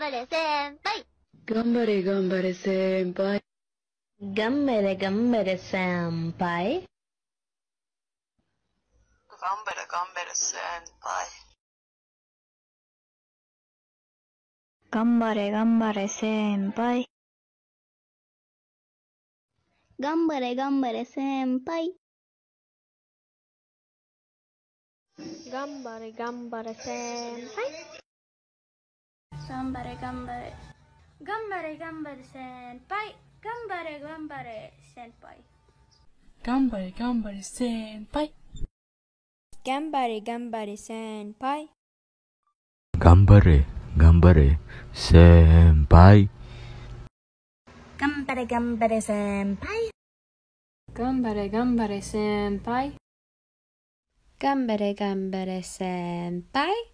張れ先輩頑張れ頑張れ先輩頑張れ頑張れ先輩頑張れ頑張れ先輩頑張れ頑張れ先輩頑張れ頑張れ先輩頑れ先輩頑張れ頑張れ頑張れ頑張れ先輩頑張れ頑張れ先輩頑張れ頑張れ先輩頑張れ頑張れ先輩頑張れ頑張れ先輩頑張れ頑張れ先輩頑張れ頑張れ先輩頑張れ頑張れ先輩